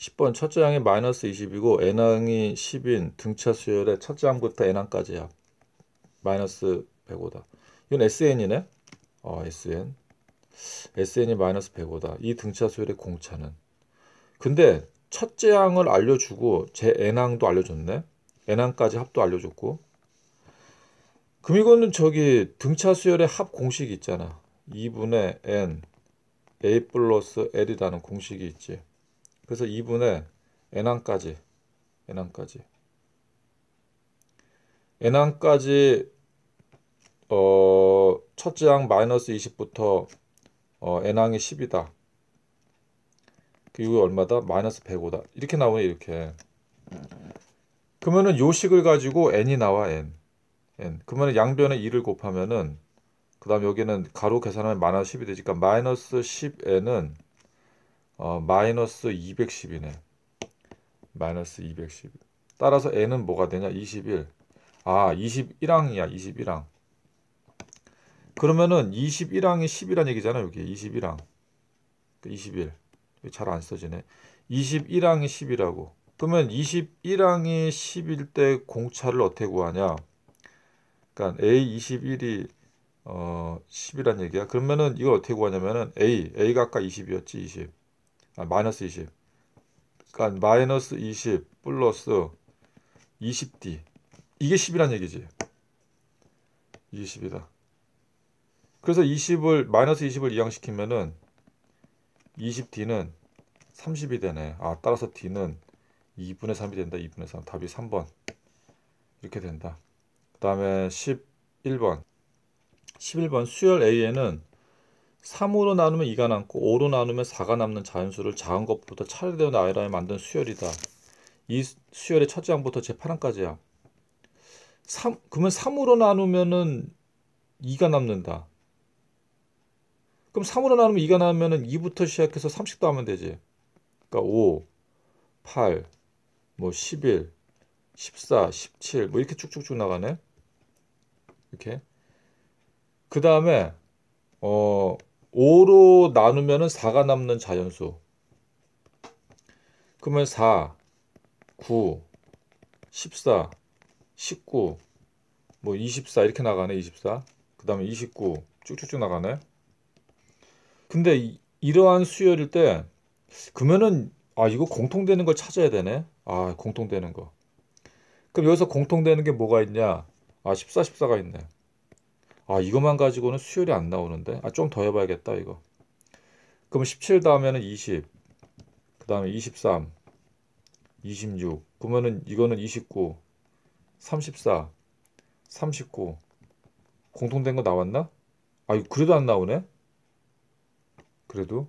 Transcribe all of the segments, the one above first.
10번 첫째 항이 마이너스 20이고 N항이 10인 등차 수열의 첫째 항부터 N항까지야. 마이너스 105다. 이건 SN이네. 어, SN. SN이 마이너스 105다. 이 등차 수열의 공차는. 근데 첫째 항을 알려주고 제 N항도 알려줬네. N항까지 합도 알려줬고. 그럼 이거는 저기 등차 수열의 합 공식이 있잖아. 2분의 N A 플러스 L이라는 공식이 있지. 그래서 2분의 n항까지 n항까지 n항까지 어, 첫째 항 마이너스 20부터 어, n항이 10이다. 그리고 얼마다? 마이너스 105다. 이렇게 나오네 이렇게. 그러면은 요 식을 가지고 n이 나와 n. n. 그러면 양변에 2를 곱하면은 그 다음 여기는 가로 계산하면 마이너스 10이 되니까 마이너스 10n은 어, 마이너스 210이네. 마이너스 210. 따라서 n은 뭐가 되냐? 21. 아, 21항이야. 21항. 그러면은 21항이 10이란 얘기잖아. 여기 21항. 21. 잘 안 써지네. 21항이 10이라고. 그러면 21항이 10일 때 공차를 어떻게 구하냐? 그러니까 A21이 어, 10이란 얘기야. 그러면은 이걸 어떻게 구하냐면은 A, A가 아까 20이었지, 20. 아, 마이너스 20. 그러니까 마이너스 20 플러스 20D. 이게 10이란 얘기지. 20이다. 그래서 20을 마이너스 20을 이항시키면은 20D는 30이 되네. 아, 따라서 D는 2분의 3이 된다. 2분의 3. 답이 3번. 이렇게 된다. 그 다음에 11번. 11번 수열 A에는 3으로 나누면 2가 남고 5로 나누면 4가 남는 자연수를 작은 것부터 차례대로 나열하여 만든 수열이다. 이 수열의 첫째 장부터 제8항까지야. 3, 그러면 3으로 나누면은 2가 남는다. 그럼 3으로 나누면 2가 나면은 2부터 시작해서 30도 하면 되지. 그러니까 5, 8, 뭐 11, 14, 17, 뭐 이렇게 쭉쭉쭉 나가네. 이렇게. 그 다음에, 어, 5로 나누면 4가 남는 자연수. 그러면 4, 9, 14, 19, 뭐 24 이렇게 나가네. 24. 그 다음에 29 쭉쭉쭉 나가네. 근데 이, 이러한 수열일 때 그러면은 아 이거 공통되는 걸 찾아야 되네. 아 공통되는 거. 그럼 여기서 공통되는 게 뭐가 있냐? 아 14, 14가 있네. 아 이것만 가지고는 수율이 안 나오는데 아 좀 더 해봐야겠다 이거 그럼 17 다음에는 20 그 다음에 23 26 그러면은 이거는 29 34 39 공통된 거 나왔나? 아 이거 그래도 안 나오네 그래도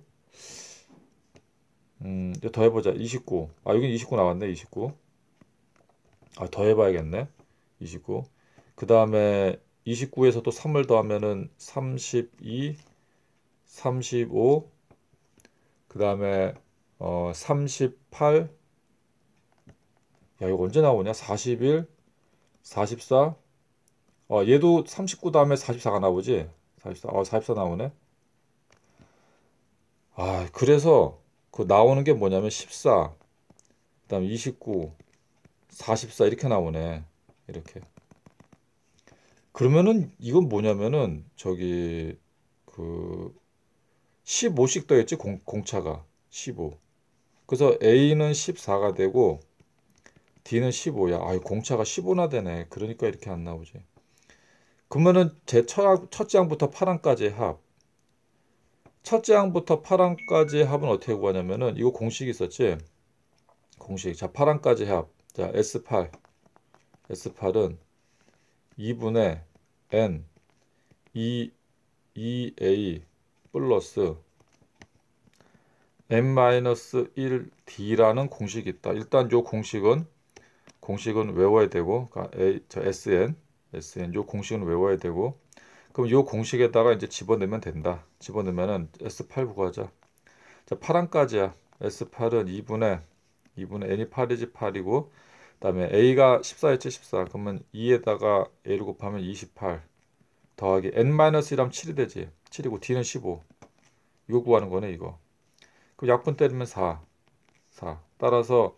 음, 더 해보자. 29. 아, 여기 29 나왔네. 29. 아, 더 해봐야겠네. 29. 그 다음에 29에서 또 3을 더하면은 32, 35, 그 다음에 어, 38, 야 이거 언제 나오냐? 41, 44, 어, 얘도 39 다음에 44가 나오지? 44, 어, 44 나오네? 아, 그래서 그 나오는 게 뭐냐면 14, 그 다음에 29, 44 이렇게 나오네. 이렇게. 그러면은 이건 뭐냐면은 저기 그 15씩 떠있지 공, 공차가 15 그래서 A는 14가 되고 D는 15야 아 공차가 15나 되네 그러니까 이렇게 안 나오지 그러면은 제 첫, 첫째 항부터 8항까지의 합 첫째 항부터 8항까지의 합은 어떻게 구하냐면은 이거 공식이 있었지 공식 자 8항까지 합 자 S8 S8은 2분의 n e e a 플러스 n-1d라는 공식이 있다. 일단 요 공식은 공식은 외워야 되고 그러니까 a 저 sn sn 요 공식은 외워야 되고 그럼 요 공식에다가 이제 집어넣으면 된다. 집어넣으면은 s8 구하자. 자, 8안까지야. s8은 2분의 2분의 n이 8이지 8이고 다음에 a가 14였지 14 그러면 2에다가 a를 곱하면 28 더하기 n-1하면 7이 되지 7이고 d는 15 이거 구하는 거네 이거 그럼 약분 때리면 4 4 따라서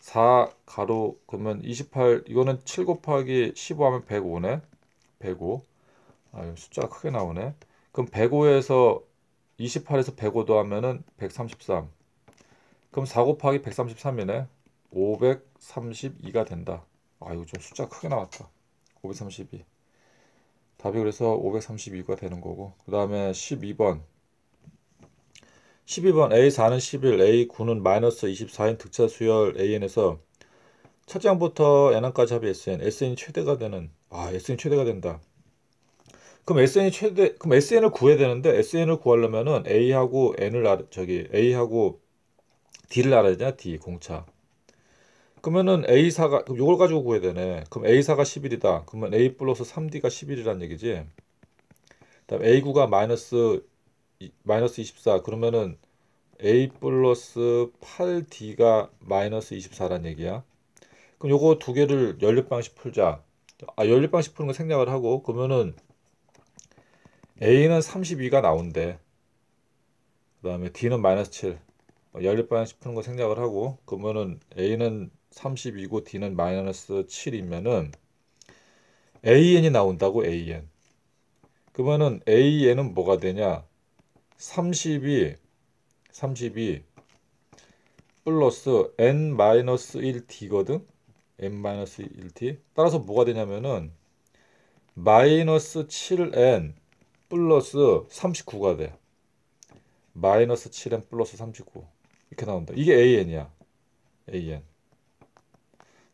4 가로 그러면 28 이거는 7 곱하기 15 하면 105네 105 아, 숫자가 크게 나오네 그럼 105에서 28에서 105 더하면은 133 그럼 4 곱하기 133이네 500 532가 된다. 아 이거 좀 숫자 크게 나왔다. 532. 답이 그래서 532가 되는 거고 그 다음에 12번 12번 A4는 11, A9는 마이너스 24인 득차 수열 AN에서 첫 장부터 N항까지 합이 SN, SN이 최대가 되는 아 SN이 최대가 된다 그럼 SN이 최대 그럼 SN을 구해야 되는데 SN을 구하려면은 A하고 N을 알아 저기 A하고 D를 알아야 되냐아 D 공차 그러면은 A사가 그럼 이걸 가지고 구해야 되네. 그럼 A사가 11이다. 그러면 A 플러스 3D가 11이란 얘기지. 그다음 A9가 마이너스 마이너스 24. 그러면은 A 플러스 8D가 마이너스 24란 얘기야. 그럼 요거 두 개를 연립 방식 풀자. 아 연립 방식 푸는 거 생략을 하고 그러면은 A는 32가 나온대. 그 다음에 D는 마이너스 7. 뭐 연립 방식 푸는 거 생략을 하고 그러면은 A는 32고 D는 마이너스 7이면은 AN이 나온다고 AN. 그러면은 AN은 뭐가 되냐? 32 32 플러스 n 마이너스 1d거든. n 마이너스 1d. 따라서 뭐가 되냐면은 마이너스 7n 플러스 39가 돼. 마이너스 7n 플러스 39 이렇게 나온다. 이게 an이야. an.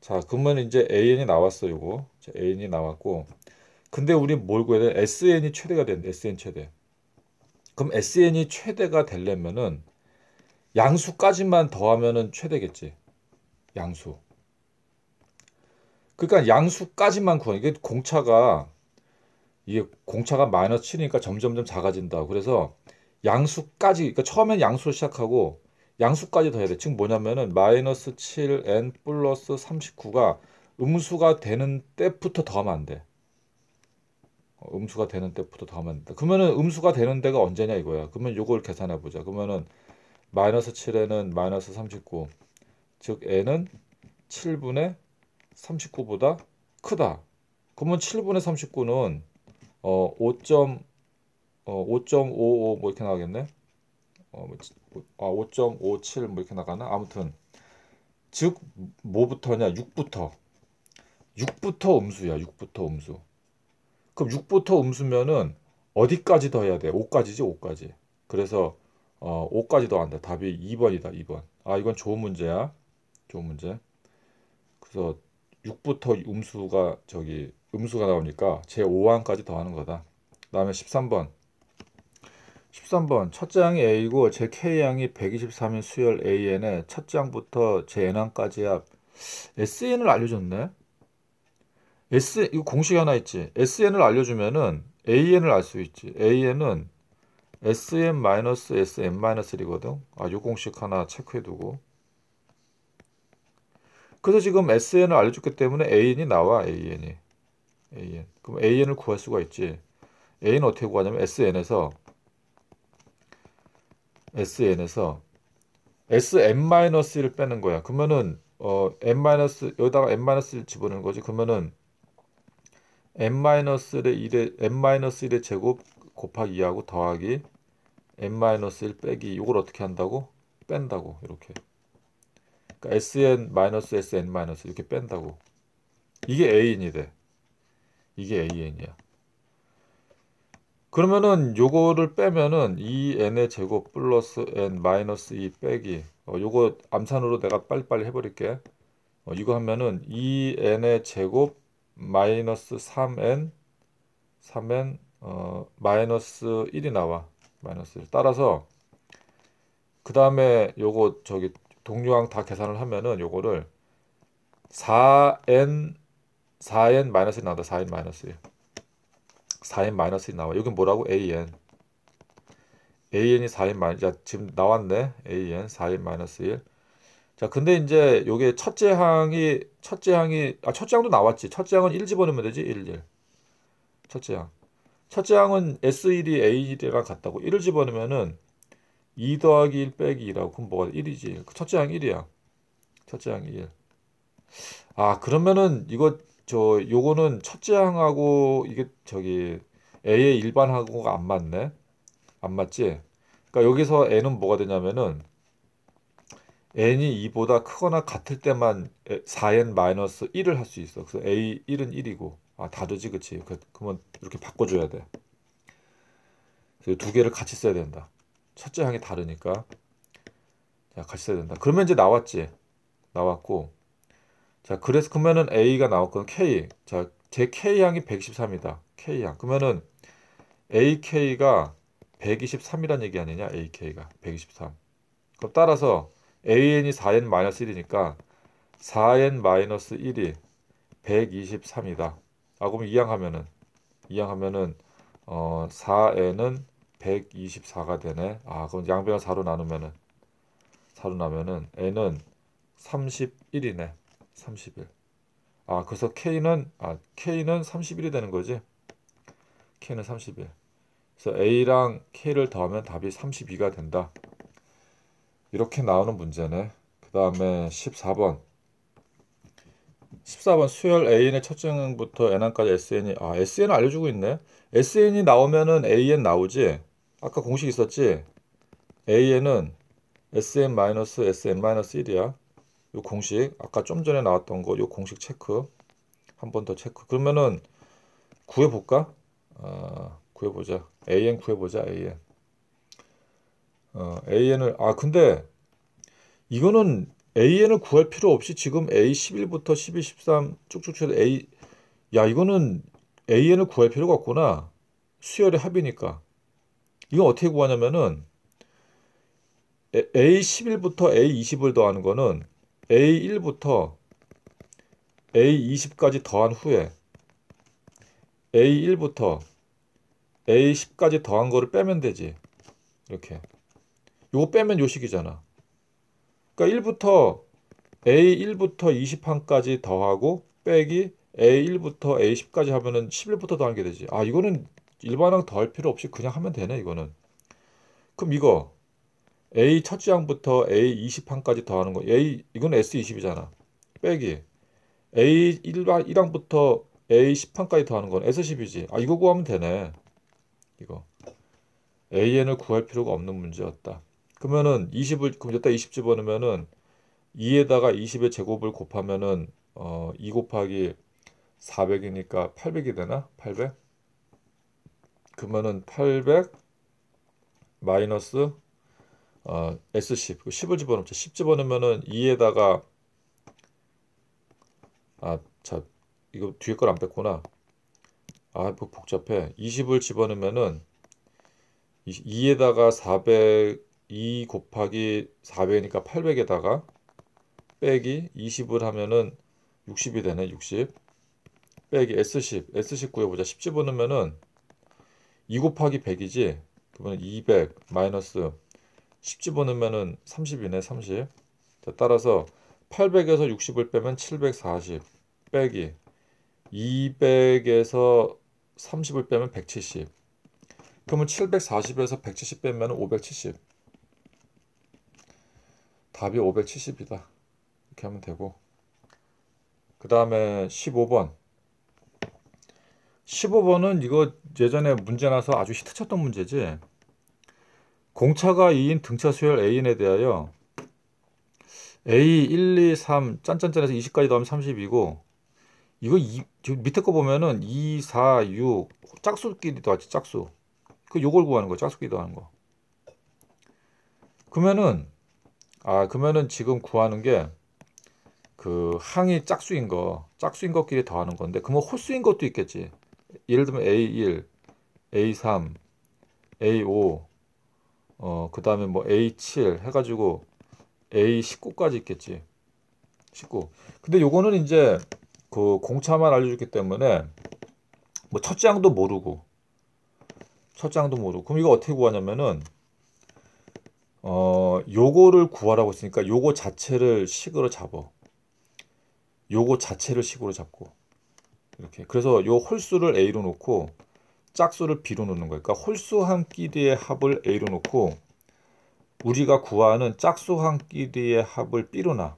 자, 그러면 이제 AN이 나왔어, 요거. 이 자, AN이 나왔고. 근데 우리 뭘 구해야 돼? SN이 최대가 된다. SN 최대. 그럼 SN이 최대가 되려면은 양수까지만 더하면은 최대겠지. 양수. 그러니까 양수까지만 구하 이게 공차가 이게 공차가 마이너스 7이니까 점점점 작아진다. 그래서 양수까지 그러니까 처음엔 양수로 시작하고 양수까지 더해야 돼. 지금 뭐냐면은 마이너스 7n 플러스 39가 음수가 되는 때부터 더하면 안 돼. 어, 음수가 되는 때부터 더하면 된다. 그러면은 음수가 되는 데가 언제냐 이거야. 그러면 요걸 계산해 보자. 그러면은 마이너스 7에는 마이너스 39. 즉 n은 7분의 39보다 크다. 그러면 7분의 39는 어 5. 어5.55 뭐 이렇게 나가겠네. 어, 뭐 뭐, 아, 5.57뭐 이렇게 나가나? 아무튼 즉 뭐부터냐? 6부터 6부터 음수야. 6부터 음수. 그럼 6부터 음수면은 어디까지 더 해야 돼? 5까지지 5까지. 그래서 어, 5까지 더 한다. 답이 2번이다. 2번. 아 이건 좋은 문제야. 좋은 문제. 그래서 6부터 음수가 저기 음수가 나오니까 제 5항까지 더하는 거다. 그 다음에 13번. 13번 첫 장이 A고 이제 K양이 123인 수열 AN에 첫 장부터 제 N항까지 합 SN을 알려줬네. S 이거 공식 하나 있지. SN을 알려주면은 AN을 알 수 있지. AN은 SN 마이너스 SN 마이너스 1이거든. 아, 요 공식 하나 체크해두고. 그래서 지금 SN을 알려줬기 때문에 AN이 나와. AN이. AN. 그럼 AN을 구할 수가 있지. AN 어떻게 구하냐면 SN에서 SN에서 SM-1을 빼는 거야. 그러면은 어, M- 여기다가 M-1을 집어넣는 거지. 그러면은 M-1의 1의 제곱 곱하기 2하고 더하기 M-1 빼기 이걸 어떻게 한다고? 뺀다고 이렇게. 그러니까 SN-SN- 이렇게 뺀다고. 이게 AN이 돼. 이게 AN이야. 그러면은 요거를 빼면은 이 n의 제곱 플러스 n 마이너스 2 빼기 어, 요거 암산으로 내가 빨리빨리 해버릴게 어, 이거 하면은 2n의 제곱 마이너스 3n 3n 어, 마이너스 1이 나와 마이너스 1 따라서 그 다음에 요거 저기 동류항 다 계산을 하면은 요거를 4n 4n 마이너스 1 나온다 4n 마이너스 1 4n 마이너스 나와. 여기 뭐라고? an. an이 4n 마이너스. 자, 지금 나왔네. an 4n 마이너스 1. 자, 근데 이제 요게 첫째 항이 첫째 항이 아 첫째 항도 나왔지. 첫째 항은 1 집어넣으면 되지. 1 1. 첫째 항. 첫째 항은 S1이 A1이랑 같다고 1을 집어넣으면은 2 더하기 1 빼기 2라고 그럼 뭐가 1이지. 그 첫째 항 1이야. 첫째 항 1. 아, 그러면은 이거 저 요거는 첫째 항하고 이게 저기 A의 일반항하고가 안 맞네. 안 맞지? 그러니까 여기서 N은 뭐가 되냐면은 N이 2보다 크거나 같을 때만 4N 1을 할 수 있어. 그래서 A 1은 1이고 아 다르지 그치? 그, 그러면 이렇게 바꿔줘야 돼. 그래서 두 개를 같이 써야 된다. 첫째 항이 다르니까 자 같이 써야 된다. 그러면 이제 나왔지. 나왔고 자, 그래서 그러면은 A가 나왔건 거 K. 자, 제 K양이 113이다. K양. 그러면은 AK가 123이란 얘기 아니냐? AK가 123. 그럼 따라서 AN이 4N 마이너스 1이니까 4N 마이너스 1이 123이다. 아, 그럼 이양 하면은 이양 하면은 어 4N은 124가 되네. 아, 그럼 양변을 4로 나누면은 4로 나면은 N은 31이네. 3 1 아, 그래서 K는 아, K는 3 1이 되는 거지. K는 3 1 그래서 A랑 K를 더하면 답이 32가 된다. 이렇게 나오는 문제네. 그다음에 14번. 14번 수열 AN의 첫 증부터 NN까지 SN이 아, SN 알려 주고 있네. SN이 나오면은 AN 나오지. 아까 공식 있었지? AN은 SN-SN-1이야. 이 공식 아까 좀 전에 나왔던 거이 공식 체크 한 번 더 체크 그러면은 구해볼까? 어, 구해보자 AN 구해보자 AN 어, AN을 아 근데 이거는 AN을 구할 필요 없이 지금 A11부터 12, 13 쭉쭉 쭉 A 야 이거는 AN을 구할 필요가 없구나 수열의 합이니까 이건 어떻게 구하냐면은 A11부터 A20을 더하는 거는 A1부터 A20까지 더한 후에 A1부터 A10까지 더한 거를 빼면 되지. 이렇게. 요거 빼면 요식이잖아. 그러니까 1부터 A1부터 20항까지 더하고 빼기 A1부터 A10까지 하면은 11부터 더한 게 되지. 아, 이거는 일반항 더할 필요 없이 그냥 하면 되네, 이거는. 그럼 이거 A 첫 주항부터 A20항까지 더하는 거. A 이건 S20이잖아. 빼기. A 1항, 1항부터 A10항까지 더하는 건 S10이지. 아 이거 구하면 되네. 이거. AN을 구할 필요가 없는 문제였다. 그러면은 20을 그럼 여기다 20 집어넣으면은 2에다가 20의 제곱을 곱하면은 어, 2 곱하기 400이니까 800이 되나? 800? 그러면은 800 마이너스 어, S10 10을 집어넣자 10 집어넣으면은 2에다가 아 자 이거 뒤에 걸 안 뺐구나 아뭐 복잡해 20을 집어넣으면은 2에다가 400 2 곱하기 400이니까 800에다가 빼기 20을 하면은 60이 되네 60 빼기 S10 S10 구해보자 10 집어넣으면은 2 곱하기 100이지 그러면 200 마이너스 10 집어넣으면은 30이네 30 자, 따라서 800에서 60을 빼면 740 빼기 200에서 30을 빼면 170 그러면 740에서 170 빼면 570 답이 570이다 이렇게 하면 되고 그 다음에 15번 15번은 이거 예전에 문제 나서 아주 히트 쳤던 문제지 공차가 2인 등차 수열 A인에 대하여 A 1, 2, 3 짠짠짠에서 20까지 더하면 30이고 이거 이, 밑에 거 보면은 2, 4, 6 짝수끼리 더하지 짝수 그 요걸 구하는 거 짝수끼리 더하는 거 그러면은 아 그러면은 지금 구하는 게 그 항이 짝수인 거 짝수인 것끼리 더하는 건데 그러면 홀수인 것도 있겠지 예를 들면 A1, A3, A5 어, 그 다음에 뭐 A7 해가지고 A19까지 있겠지. 19. 근데 요거는 이제 그 공차만 알려줬기 때문에 뭐 첫 장도 모르고 첫 장도 모르고 그럼 이거 어떻게 구하냐면은 어 요거를 구하라고 했으니까 요거 자체를 식으로 잡어 요거 자체를 식으로 잡고 이렇게 그래서 요 홀수를 A로 놓고 짝수를 B로 놓는 거예요. 그러니까 홀수 한 끼리의 합을 A로 놓고 우리가 구하는 짝수 한 끼리의 합을 B로 놔.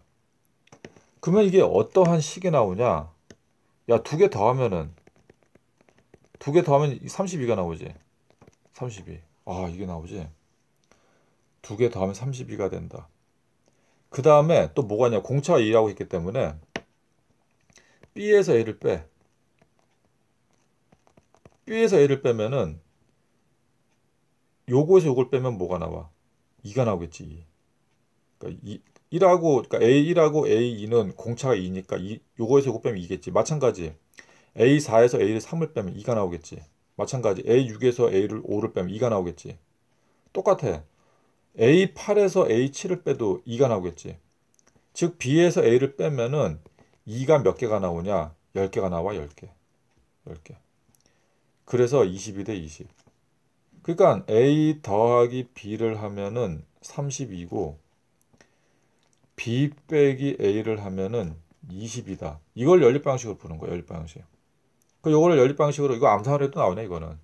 그러면 이게 어떠한 식이 나오냐? 야, 두 개 더하면은 두 개 더하면 32가 나오지. 32. 아, 이게 나오지. 두 개 더하면 32가 된다. 그 다음에 또 뭐가 있냐 공차 2라고 했기 때문에 B에서 A를 빼 B에서 A를 빼면은 요거에서 요걸 빼면 뭐가 나와? 2가 나오겠지. 그러니까 2, 1하고 그러니까 A1하고 A2는 공차가 2니까 2, 요거에서 요거 빼면 2겠지. 마찬가지. A4에서 A를 3을 빼면 2가 나오겠지. 마찬가지. A6에서 A를 5를 빼면 2가 나오겠지. 똑같아. A8에서 A7을 빼도 2가 나오겠지. 즉 B에서 A를 빼면은 2가 몇 개가 나오냐? 10개가 나와 10개. 10개. 그래서 22대 20. 그러니까 A 더하기 B를 하면은 32고 B 빼기 A를 하면은 20이다. 이걸 연립 방식으로 푸는 거예요. 연립 방식. 그 그러니까 요거를 연립 방식으로 이거 암산을 해도 나오네 이거는.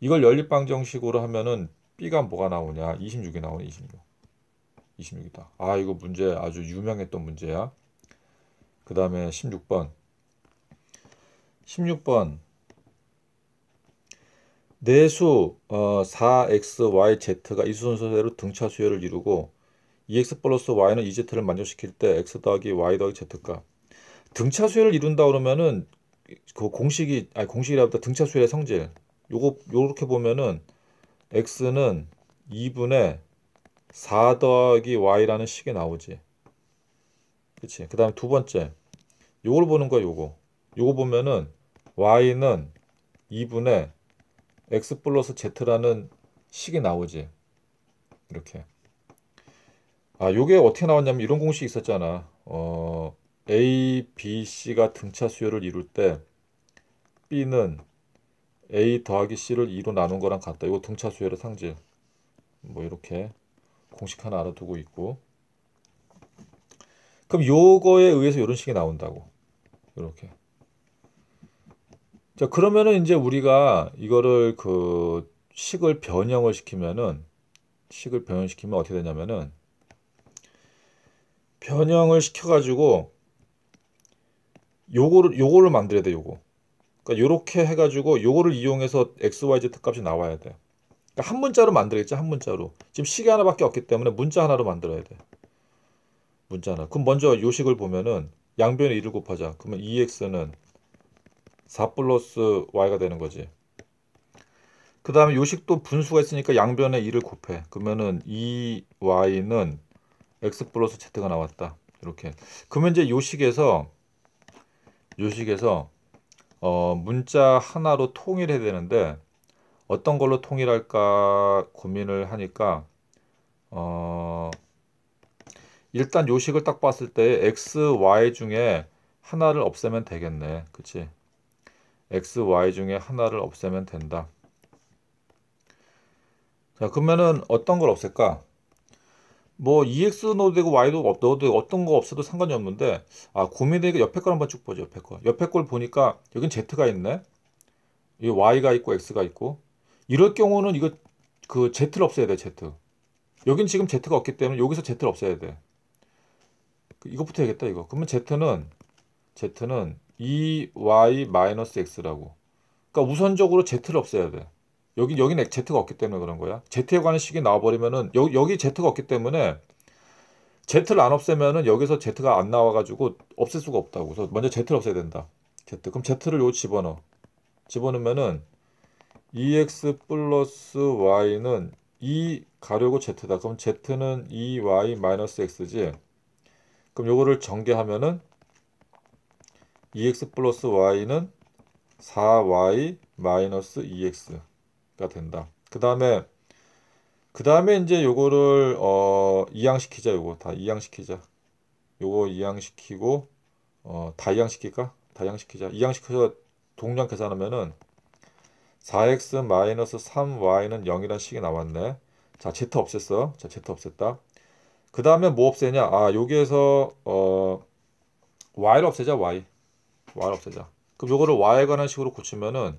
이걸 연립 방정식으로 하면은 B가 뭐가 나오냐? 26이 나오네. 26. 26이다. 아, 이거 문제 아주 유명했던 문제야. 그다음에 16번. 16번. 내수 어, 4xyz가 이 순서대로 등차 수열을 이루고 2x 플러스 y는 2z를 만족시킬 때 x 더하기 y 더하기 z값 등차 수열을 이룬다 그러면은 그 공식이 아니 공식이라보다 등차 수열의 성질 요거 요렇게 보면은 x는 2분의 4 더하기 y라는 식이 나오지 그치 그 다음에 두 번째 요걸 보는 거야 요거 요거 보면은 y는 2분의 x 플러스 z라는 식이 나오지. 이렇게. 아, 요게 어떻게 나왔냐면 이런 공식 이 있었잖아. 어, A, B, C가 등차 수열을 이룰 때 B는 A 더하기 C를 2로 나눈 거랑 같다. 이거 등차 수열의 상질. 뭐 이렇게 공식 하나 알아두고 있고. 그럼 요거에 의해서 이런 식이 나온다고. 이렇게. 자, 그러면은 이제 우리가 이거를 그 식을 변형을 시키면은 식을 변형시키면 어떻게 되냐면은 변형을 시켜가지고 요거를 요거를 만들어야 돼 요거. 그러니까 요렇게 해가지고 요거를 이용해서 x, y, z 값이 나와야 돼. 그러니까 한 문자로 만들겠지한 문자로. 지금 식이 하나밖에 없기 때문에 문자 하나로 만들어야 돼. 문자 하나. 그럼 먼저 요식을 보면은 양변에 1을 곱하자. 그러면 2x는 e 4 플러스 y가 되는 거지. 그 다음에 요식도 분수가 있으니까 양변에 2를 곱해. 그러면은 2y는 x 플러스 z가 나왔다. 이렇게. 그러면 이제 요식에서 요식에서 어, 문자 하나로 통일해야 되는데 어떤 걸로 통일할까 고민을 하니까 어, 일단 요식을 딱 봤을 때 x, y 중에 하나를 없애면 되겠네. 그치? x, y 중에 하나를 없애면 된다. 자 그러면은 어떤 걸 없앨까? 뭐 EX 넣어도 되고 Y도 넣어도 되고 어떤 거 없어도 상관이 없는데 아 고민되니까 옆에 걸 한번 쭉 보죠 옆에 거 옆에 걸 보니까 여긴 Z가 있네 이 Y가 있고 X가 있고 이럴 경우는 이거 그 Z를 없애야 돼 Z 여긴 지금 Z가 없기 때문에 여기서 Z를 없애야 돼 이것부터 해야겠다 이거 그러면 Z는 Z는 e y x 라고 그러니까 우선적으로 z를 없애야 돼. 여기 여기 z가 없기 때문에 그런 거야. z에 관한 식이 나와버리면은 여기 여기 z가 없기 때문에 z를 안 없애면은 여기서 z가 안 나와가지고 없앨 수가 없다고. 그래서 먼저 z를 없애야 된다. z 그럼 z를 요 집어넣어. 집어넣으면은 2x e 플러스 y는 E 가려고 z다. 그럼 z는 e y x지. 그럼 요거를 전개하면은 2x e 플러스 y는 4y 마이너스 2x가 된다. 그 다음에 그 다음에 이제 요거를 어 이항시키자 요거 다 이항시키자 요거 이항시키고 어 다 이항시킬까? 다 이항시키자 이항시켜서 동량 계산하면은 4x 마이너스 3y는 0이란 식이 나왔네 자 z 없앴어 자 z 없앴다 그 다음에 뭐 없애냐 아 여기에서 어 y를 없애자 y y를 없애자. 그럼 요거를 y에 관한 식으로 고치면은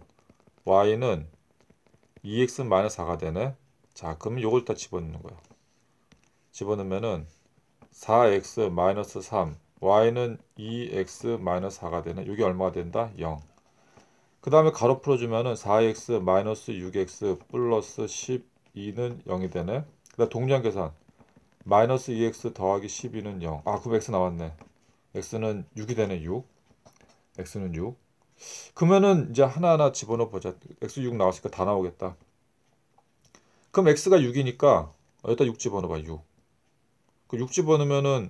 y는 2x e 4가 되네. 자, 그럼 요걸 다 집어넣는 거야. 집어넣으면은 4x 3 y는 2x e 4가 되네. 이게 얼마가 된다? 0. 그 다음에 가로 풀어주면은 4x 6x 플러스 12는 0이 되네. 그 다음 동량 계산. 마이너스 2x 더하기 12는 0. 아, 그럼 x 나왔네. x는 6이 되네, 6. x는 6. 그러면은 이제 하나하나 집어넣어 보자. x 6 나왔으니까 다 나오겠다. 그럼 x가 6이니까 여기다 6 집어넣어 봐. 6. 그6 집어넣으면은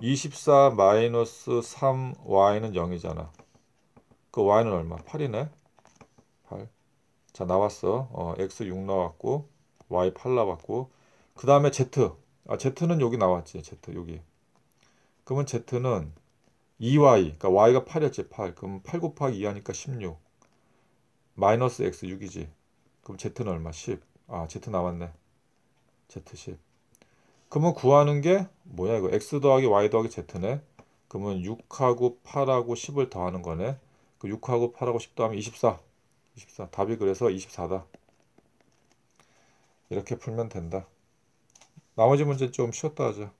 24 3y는 0이잖아. 그 y는 얼마? 8이네. 8. 자, 나왔어. 어, x 6 나왔고 y 8 나왔고 그다음에 z. 아, z는 여기 나왔지. z 여기. 그러면 z는 2y, 그러니까 y가 8이었지, 8. 그럼 8 곱하기 2 하니까 16. 마이너스 x 6이지. 그럼 z는 얼마? 10. 아, z 나왔네 z 10. 그러면 구하는 게 뭐야 이거 x 더하기 y 더하기 z네. 그러면 6하고 8하고 10을 더하는 거네. 그 6하고 8하고 10 더하면 24. 24. 답이 그래서 24다. 이렇게 풀면 된다. 나머지 문제 좀 쉬었다 하자.